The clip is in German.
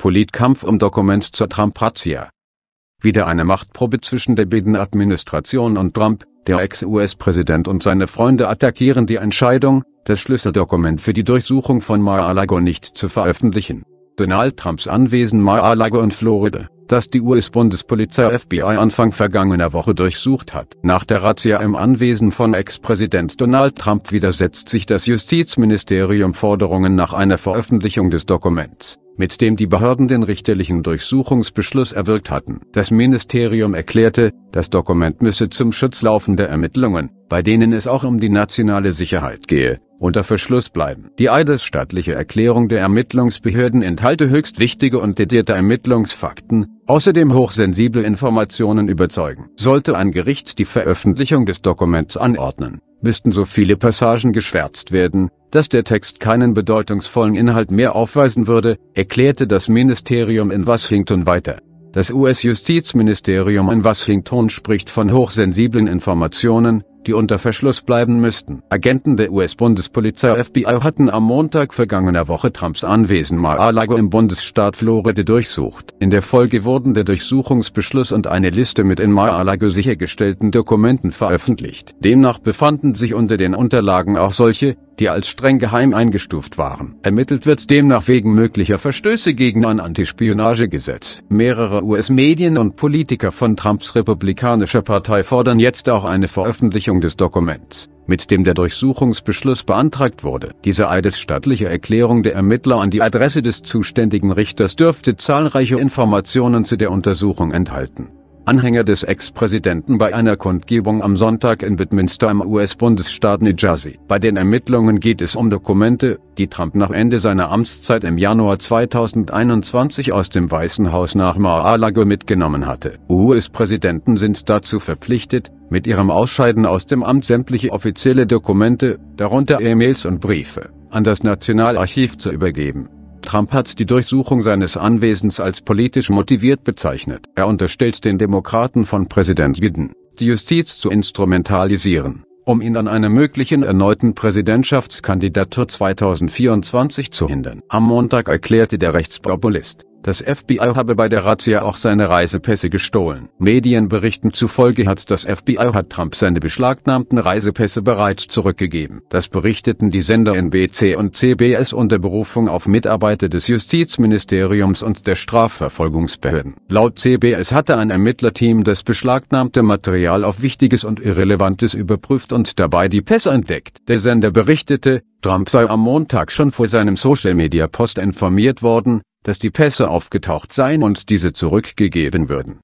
Politkampf um Dokument zur Trump-Razzia. Wieder eine Machtprobe zwischen der Biden-Administration und Trump, der Ex-US-Präsident und seine Freunde attackieren die Entscheidung, das Schlüsseldokument für die Durchsuchung von Mar-a-Lago nicht zu veröffentlichen. Donald Trumps Anwesen Mar-a-Lago in Florida das die US-Bundespolizei FBI Anfang vergangener Woche durchsucht hat. Nach der Razzia im Anwesen von Ex-Präsident Donald Trump widersetzt sich das Justizministerium Forderungen nach einer Veröffentlichung des Dokuments mit dem die Behörden den richterlichen Durchsuchungsbeschluss erwirkt hatten. Das Ministerium erklärte, das Dokument müsse zum Schutz laufender Ermittlungen, bei denen es auch um die nationale Sicherheit gehe, unter Verschluss bleiben. Die eidesstaatliche Erklärung der Ermittlungsbehörden enthalte höchst wichtige und detaillierte Ermittlungsfakten, außerdem hochsensible Informationen überzeugen. Sollte ein Gericht die Veröffentlichung des Dokuments anordnen, müssten so viele Passagen geschwärzt werden, dass der Text keinen bedeutungsvollen Inhalt mehr aufweisen würde, erklärte das Ministerium in Washington weiter. Das US-Justizministerium in Washington spricht von hochsensiblen Informationen, die unter Verschluss bleiben müssten. Agenten der US-Bundespolizei FBI hatten am Montag vergangener Woche Trumps Anwesen Mar-a-Lago im Bundesstaat Florida durchsucht. In der Folge wurden der Durchsuchungsbeschluss und eine Liste mit in Mar-a-Lago sichergestellten Dokumenten veröffentlicht. Demnach befanden sich unter den Unterlagen auch solche, die als streng geheim eingestuft waren. Ermittelt wird demnach wegen möglicher Verstöße gegen ein Antispionagegesetz. Mehrere US-Medien und Politiker von Trumps republikanischer Partei fordern jetzt auch eine Veröffentlichung des Dokuments mit dem der Durchsuchungsbeschluss beantragt wurde. Diese eidesstattliche Erklärung der Ermittler an die Adresse des zuständigen Richters dürfte zahlreiche Informationen zu der Untersuchung enthalten Anhänger des Ex-Präsidenten bei einer Kundgebung am Sonntag in Westminster im US-Bundesstaat New Jersey. Bei den Ermittlungen geht es um Dokumente, die Trump nach Ende seiner Amtszeit im Januar 2021 aus dem Weißen Haus nach Mar-a-Lago mitgenommen hatte. US-Präsidenten sind dazu verpflichtet, mit ihrem Ausscheiden aus dem Amt sämtliche offizielle Dokumente, darunter E-Mails und Briefe, an das Nationalarchiv zu übergeben Trump hat die Durchsuchung seines Anwesens als politisch motiviert bezeichnet. Er unterstellt den Demokraten von Präsident Biden, die Justiz zu instrumentalisieren, um ihn an einer möglichen erneuten Präsidentschaftskandidatur 2024 zu hindern. Am Montag erklärte der Rechtspopulist, das FBI habe bei der Razzia auch seine Reisepässe gestohlen. Medienberichten zufolge hat das FBI hat Trump seine beschlagnahmten Reisepässe bereits zurückgegeben. Das berichteten die Sender NBC und CBS unter Berufung auf Mitarbeiter des Justizministeriums und der Strafverfolgungsbehörden. Laut CBS hatte ein Ermittlerteam das beschlagnahmte Material auf Wichtiges und Irrelevantes überprüft und dabei die Pässe entdeckt. Der Sender berichtete, Trump sei am Montag schon vor seinem Social-Media-Post informiert worden, dass die Pässe aufgetaucht seien und diese zurückgegeben würden